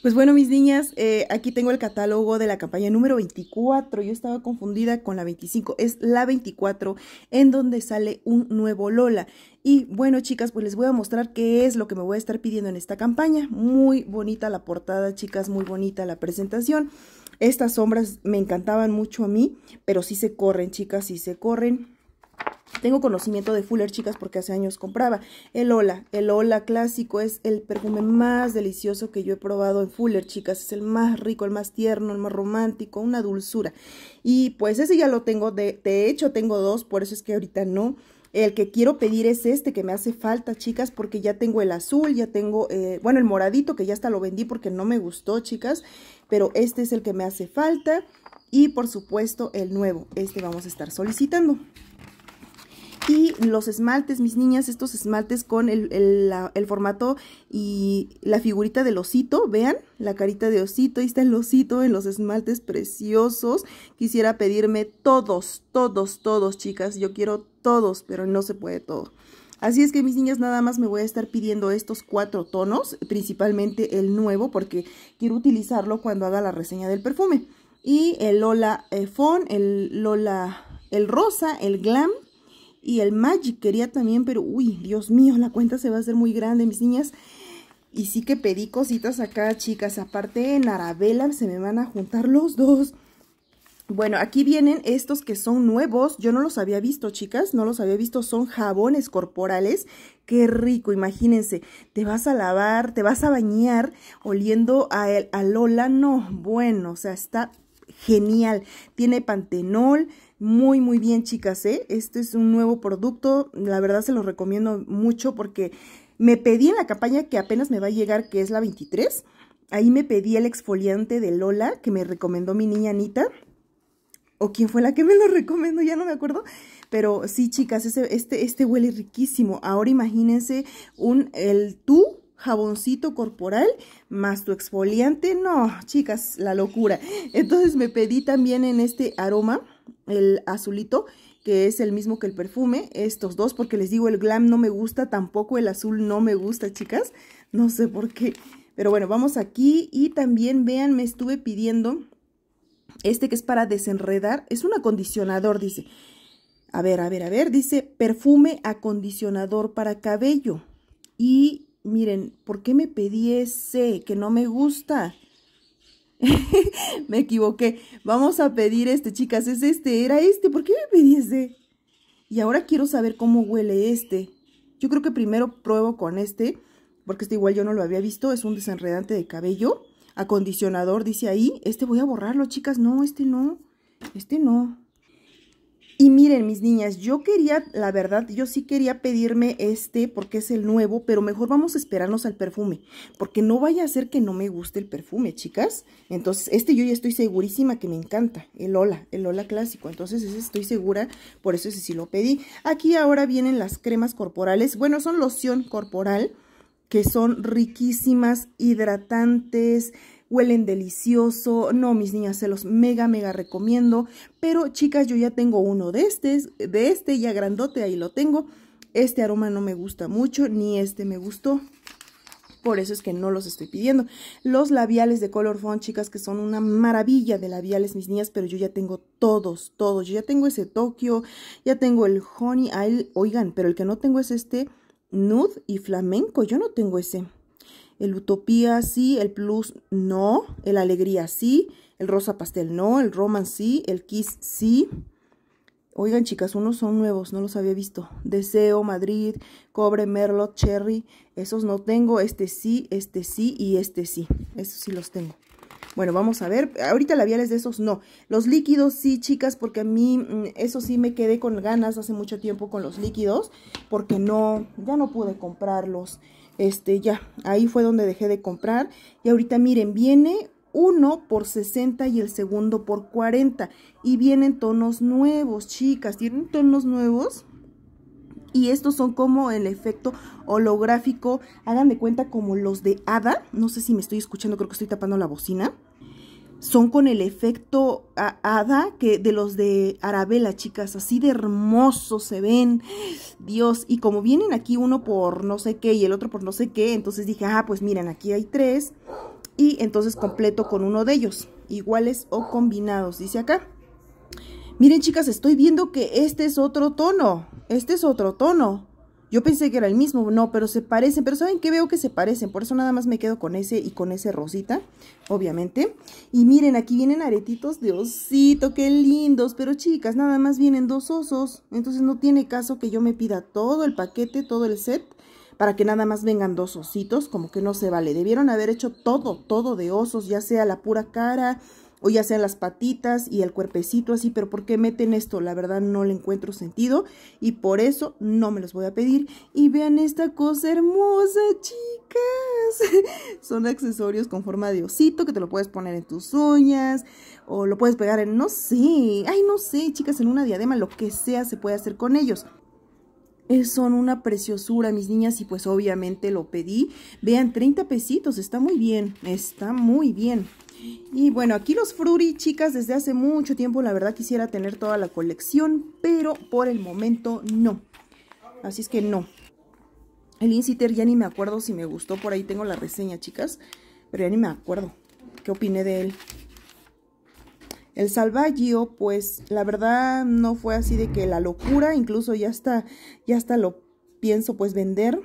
Pues bueno, mis niñas, eh, aquí tengo el catálogo de la campaña número 24. Yo estaba confundida con la 25. Es la 24 en donde sale un nuevo Lola. Y bueno, chicas, pues les voy a mostrar qué es lo que me voy a estar pidiendo en esta campaña. Muy bonita la portada, chicas, muy bonita la presentación. Estas sombras me encantaban mucho a mí, pero sí se corren, chicas, sí se corren. Tengo conocimiento de Fuller, chicas, porque hace años compraba. El Ola, el Ola clásico es el perfume más delicioso que yo he probado en Fuller, chicas. Es el más rico, el más tierno, el más romántico, una dulzura. Y pues ese ya lo tengo, de, hecho tengo dos, por eso es que ahorita no. El que quiero pedir es este que me hace falta, chicas, porque ya tengo el azul, ya tengo, eh, bueno, el moradito que ya hasta lo vendí porque no me gustó, chicas. Pero este es el que me hace falta y por supuesto el nuevo, este vamos a estar solicitando. Y los esmaltes, mis niñas, estos esmaltes con el, formato y la figurita del osito, vean, la carita de osito, ahí está el osito en los esmaltes preciosos. Quisiera pedirme todos, todos, todos, chicas, yo quiero todos, pero no se puede todo. Así es que mis niñas nada más me voy a estar pidiendo estos cuatro tonos, principalmente el nuevo porque quiero utilizarlo cuando haga la reseña del perfume. Y el Lola eh, Fon, el Lola, el rosa, el Glam y el Magic quería también, pero uy, Dios mío, la cuenta se va a hacer muy grande, mis niñas. Y sí que pedí cositas acá, chicas. Aparte, en Arabella se me van a juntar los dos. Bueno, aquí vienen estos que son nuevos. Yo no los había visto, chicas. No los había visto. Son jabones corporales. Qué rico, imagínense. Te vas a lavar, te vas a bañar oliendo a, a Lola. No, bueno, o sea, está genial. Tiene pantenol, muy, muy bien, chicas, ¿eh? Este es un nuevo producto, la verdad se los recomiendo mucho porque me pedí en la campaña que apenas me va a llegar, que es la 23, ahí me pedí el exfoliante de Lola, que me recomendó mi niña Anita, o quién fue la que me lo recomendó, ya no me acuerdo, pero sí, chicas, ese, este, este huele riquísimo. Ahora imagínense un, el tu jaboncito corporal más tu exfoliante. No, chicas, la locura. Entonces me pedí también en este aroma el azulito, que es el mismo que el perfume, estos dos, porque les digo, el glam no me gusta, tampoco el azul no me gusta, chicas, no sé por qué, pero bueno, vamos aquí y también vean, me estuve pidiendo este que es para desenredar, es un acondicionador, dice, a ver, a ver, a ver, dice perfume acondicionador para cabello, y miren, ¿por qué me pedí ese que no me gusta?, me equivoqué. Vamos a pedir este, chicas. Es este, era este. ¿Por qué me pedí ese? Y ahora quiero saber cómo huele este. Yo creo que primero pruebo con este, porque este igual yo no lo había visto. Es un desenredante de cabello. Acondicionador, dice ahí. Este voy a borrarlo, chicas. No, este no. Este no. Y miren, mis niñas, yo quería, la verdad, yo sí quería pedirme este porque es el nuevo, pero mejor vamos a esperarnos al perfume, porque no vaya a ser que no me guste el perfume, chicas. Entonces, este yo ya estoy segurísima que me encanta, el Ola, el Ola clásico. Entonces, ese estoy segura, por eso ese sí lo pedí. Aquí ahora vienen las cremas corporales. Bueno, son loción corporal, que son riquísimas, hidratantes, huelen delicioso. No, mis niñas, se los mega, mega recomiendo. Pero chicas, yo ya tengo uno de este, de este ya grandote, ahí lo tengo. Este aroma no me gusta mucho, ni este me gustó. Por eso es que no los estoy pidiendo. Los labiales de Color Font, chicas, que son una maravilla de labiales, mis niñas, pero yo ya tengo todos, todos. Yo ya tengo ese Tokio, ya tengo el Honey Isle. Oigan, pero el que no tengo es este Nude y Flamenco. Yo no tengo ese. El utopía sí, el plus no, el alegría sí, el rosa pastel no, el romance sí, el kiss sí. Oigan, chicas, unos son nuevos, no los había visto. Deseo, Madrid, Cobre, Merlot, Cherry. Esos no tengo. Este sí, este sí y este sí. Esos sí los tengo. Bueno, vamos a ver. Ahorita labiales de esos no. Los líquidos sí, chicas, porque a mí mm, eso sí me quedé con ganas hace mucho tiempo con los líquidos. Porque no, ya no pude comprarlos este ya, ahí fue donde dejé de comprar. Y ahorita miren, viene uno por 60 y el segundo por 40. Y vienen tonos nuevos, chicas, tienen tonos nuevos. Y estos son como el efecto holográfico, hagan de cuenta como los de Ada. No sé si me estoy escuchando, creo que estoy tapando la bocina son con el efecto hada que de los de Arabella, chicas, así de hermosos se ven. Dios, y como vienen aquí uno por no sé qué y el otro por no sé qué, entonces dije, ah, pues miren, aquí hay tres. Y entonces completo con uno de ellos, iguales o combinados, dice acá. Miren, chicas, estoy viendo que este es otro tono, este es otro tono. Yo pensé que era el mismo, no, pero se parecen. Pero ¿saben qué? Veo que se parecen. Por eso nada más me quedo con ese y con ese rosita, obviamente. Y miren, aquí vienen aretitos de osito, qué lindos. Pero chicas, nada más vienen dos osos. Entonces no tiene caso que yo me pida todo el paquete, todo el set, para que nada más vengan dos ositos. Como que no se vale. Debieron haber hecho todo, todo de osos, ya sea la pura cara, o ya sean las patitas y el cuerpecito así, pero ¿por qué meten esto? La verdad no le encuentro sentido y por eso no me los voy a pedir. Y vean esta cosa hermosa, chicas. Son accesorios con forma de osito que te lo puedes poner en tus uñas o lo puedes pegar en, no sé, ay no sé, chicas, en una diadema, lo que sea se puede hacer con ellos eh, son una preciosura, mis niñas, y pues obviamente lo pedí. Vean, 30 pesitos, está muy bien, está muy bien. Y bueno, aquí los Fruri, chicas, desde hace mucho tiempo la verdad quisiera tener toda la colección, pero por el momento no. Así es que no. El Inciter ya ni me acuerdo si me gustó, por ahí tengo la reseña, chicas, pero ya ni me acuerdo qué opiné de él. El Salvaggio, pues la verdad no fue así de que la locura, incluso ya está, ya hasta lo pienso pues vender.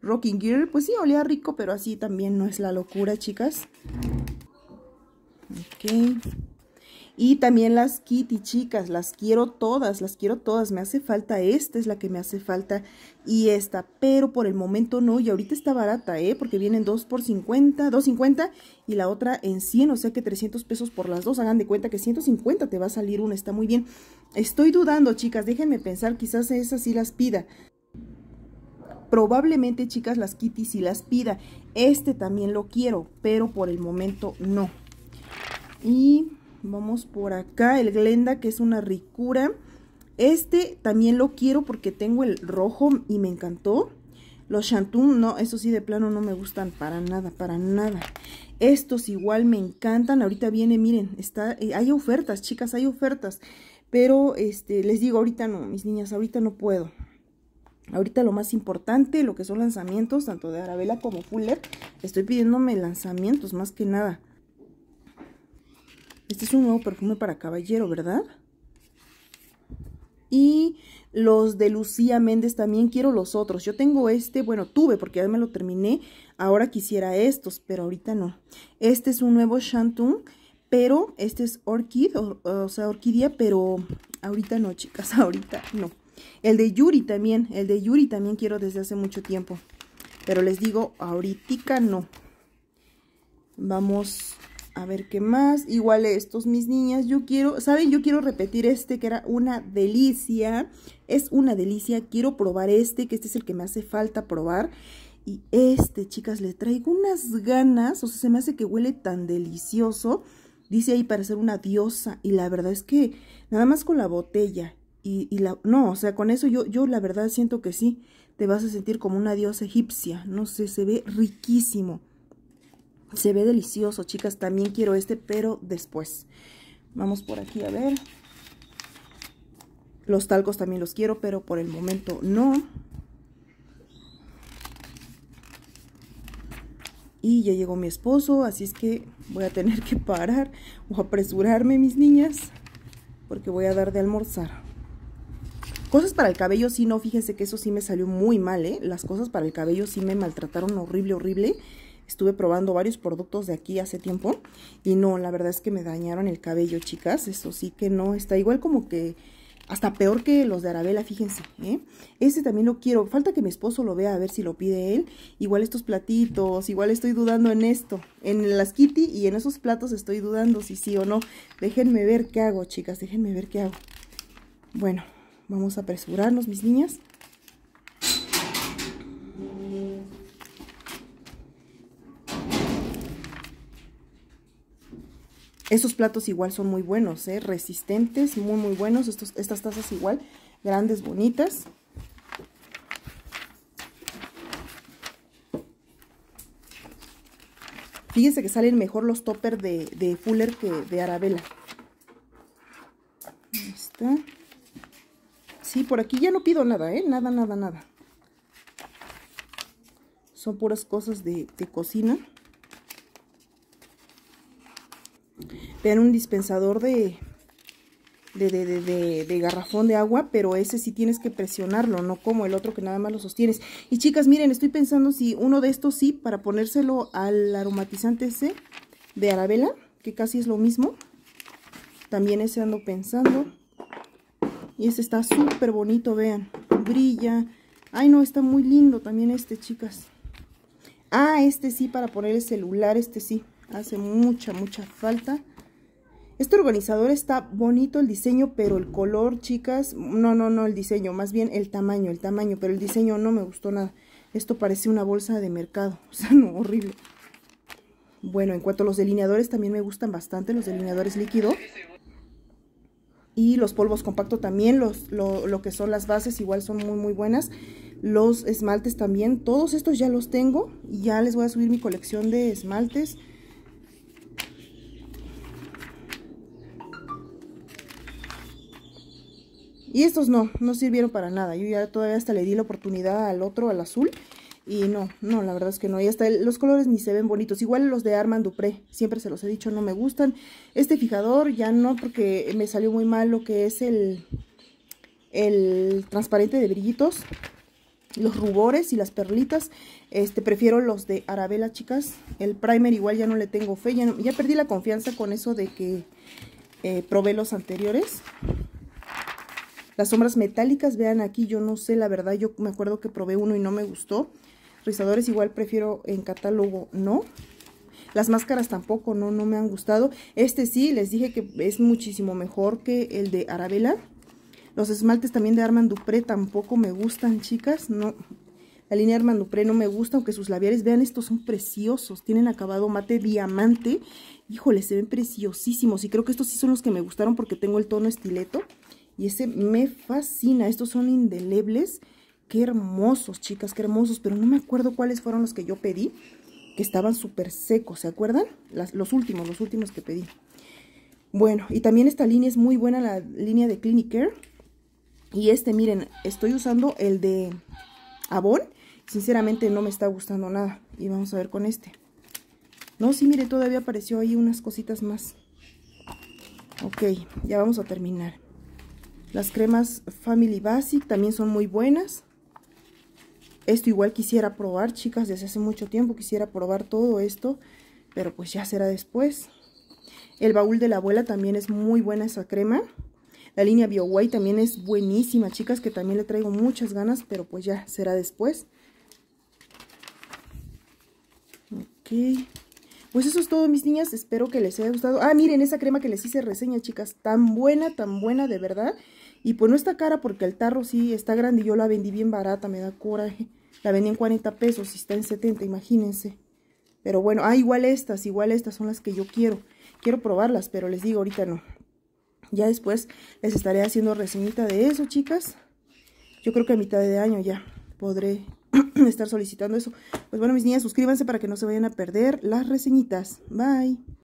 Rocking Gear, pues sí, olía rico, pero así también no es la locura, chicas. Ok. Y también las kitty chicas, las quiero todas, las quiero todas. Me hace falta esta, es la que me hace falta y esta. Pero por el momento no, y ahorita está barata, ¿eh? Porque vienen dos por 50, 2.50 y la otra en 100, o sea que 300 pesos por las dos. Hagan de cuenta que 150 te va a salir una, está muy bien. Estoy dudando, chicas, déjenme pensar, quizás esa sí las pida probablemente chicas las kitty sí las pida. Este también lo quiero, pero por el momento no. Y vamos por acá, el Glenda, que es una ricura. Este también lo quiero porque tengo el rojo y me encantó. Los Shantung, no, eso sí de plano no me gustan para nada, para nada. Estos igual me encantan. Ahorita viene, miren, está, eh, hay ofertas, chicas, hay ofertas. Pero este, les digo, ahorita no, mis niñas, ahorita no puedo. Ahorita lo más importante, lo que son lanzamientos, tanto de Arabella como Fuller. Estoy pidiéndome lanzamientos más que nada. Este es un nuevo perfume para caballero, ¿verdad? Y los de Lucía Méndez también quiero los otros. Yo tengo este, bueno, tuve porque ya me lo terminé. Ahora quisiera estos, pero ahorita no. Este es un nuevo Shantung, pero este es Orchid, o, sea, Orquídea, pero ahorita no, chicas, ahorita no. El de Yuri también, el de Yuri también quiero desde hace mucho tiempo. Pero les digo, ahorita no. Vamos a ver qué más. Igual estos, mis niñas. Yo quiero, ¿saben? Yo quiero repetir este que era una delicia. Es una delicia. Quiero probar este, que este es el que me hace falta probar. Y este, chicas, le traigo unas ganas. O sea, se me hace que huele tan delicioso. Dice ahí para ser una diosa. Y la verdad es que nada más con la botella. Y, la, no, o sea, con eso yo, yo la verdad siento que sí. Te vas a sentir como una diosa egipcia. No sé, se ve riquísimo. Se ve delicioso, chicas. También quiero este, pero después. Vamos por aquí a ver. Los talcos también los quiero, pero por el momento no. Y ya llegó mi esposo, así es que voy a tener que parar o apresurarme, mis niñas, porque voy a dar de almorzar. Cosas para el cabello, sí, no, fíjense que eso sí me salió muy mal, ¿eh? Las cosas para el cabello sí me maltrataron horrible, horrible. Estuve probando varios productos de aquí hace tiempo y no, la verdad es que me dañaron el cabello, chicas. Eso sí que no, está igual como que hasta peor que los de Arabella, fíjense, ¿eh? Este también lo quiero, falta que mi esposo lo vea a ver si lo pide él. Igual estos platitos, igual estoy dudando en esto, en las Kitty y en esos platos estoy dudando si sí o no. Déjenme ver qué hago, chicas, déjenme ver qué hago. Bueno, vamos a apresurarnos, mis niñas. Esos platos igual son muy buenos, ¿eh? resistentes, muy muy buenos. estas tazas igual, grandes, bonitas. Fíjense que salen mejor los toppers de, Fuller que de Arabella. Ahí está. Sí, por aquí ya no pido nada, ¿eh? Nada, nada, nada. Son puras cosas de, de cocina. Vean un dispensador de de, garrafón de agua, pero ese sí tienes que presionarlo, no como el otro que nada más lo sostienes. Y chicas, miren, estoy pensando si uno de estos sí, para ponérselo al aromatizante ese de Arabella, que casi es lo mismo. También ese ando pensando. Y este está súper bonito, vean, brilla. Ay, no, está muy lindo también este, chicas. Ah, este sí, para poner el celular, este sí. Hace mucha, mucha falta. Este organizador está bonito el diseño, pero el color, chicas, no, no, no el diseño, más bien el tamaño, el tamaño, pero el diseño no me gustó nada. Esto parece una bolsa de mercado, o sea, no, horrible. Bueno, en cuanto a los delineadores, también me gustan bastante los delineadores líquido. Y los polvos compacto también, los, lo, lo que son las bases igual son muy, muy buenas. Los esmaltes también, todos estos ya los tengo. Y ya les voy a subir mi colección de esmaltes. Y estos no, no sirvieron para nada. Yo ya todavía hasta le di la oportunidad al otro, al azul. Y no, no, la verdad es que no. Y hasta los colores ni se ven bonitos. Igual los de Armand Dupré, siempre se los he dicho, no me gustan. Este fijador ya no, porque me salió muy mal lo que es el, el transparente de brillitos. Los rubores y las perlitas. Este, prefiero los de Arabella, chicas. El primer igual ya no le tengo fe. Ya, perdí la confianza con eso de que eh, probé los anteriores. Las sombras metálicas, vean aquí, yo no sé, la verdad, yo me acuerdo que probé uno y no me gustó. Rizadores igual prefiero en catálogo, no. Las máscaras tampoco, no, no me han gustado. Este sí, les dije que es muchísimo mejor que el de Arabella. Los esmaltes también de Armand Dupré tampoco me gustan, chicas, no. La línea Armand Dupré no me gusta, aunque sus labiales, vean, estos son preciosos. Tienen acabado mate diamante. Híjole, se ven preciosísimos. Y creo que estos sí son los que me gustaron porque tengo el tono estileto. Y ese me fascina. Estos son indelebles. Qué hermosos, chicas, qué hermosos. Pero no me acuerdo cuáles fueron los que yo pedí. Que estaban súper secos, ¿se acuerdan? los últimos, los últimos que pedí. Bueno, y también esta línea es muy buena, la línea de Clinicare. Y este, miren, estoy usando el de Avon. Sinceramente no me está gustando nada. Y vamos a ver con este. No, sí, mire, todavía apareció ahí unas cositas más. Ok, ya vamos a terminar. Las cremas Family Basic también son muy buenas. Esto igual quisiera probar, chicas, desde hace mucho tiempo quisiera probar todo esto, pero pues ya será después. El baúl de la abuela también es muy buena esa crema. La línea BioWay también es buenísima, chicas, que también le traigo muchas ganas, pero pues ya será después. Ok. Pues eso es todo, mis niñas. Espero que les haya gustado. Ah, miren esa crema que les hice reseña, chicas. Tan buena, tan buena, de verdad. Y pues no está cara porque el tarro sí está grande. y Yo la vendí bien barata, me da coraje. La vendí en 40 pesos y está en 70, imagínense. Pero bueno, ah, igual estas, igual estas son las que yo quiero. Quiero probarlas, pero les digo, ahorita no. Ya después les estaré haciendo reseñita de eso, chicas. Yo creo que a mitad de año ya podré estar solicitando eso. Pues bueno, mis niñas, suscríbanse para que no se vayan a perder las reseñitas. Bye.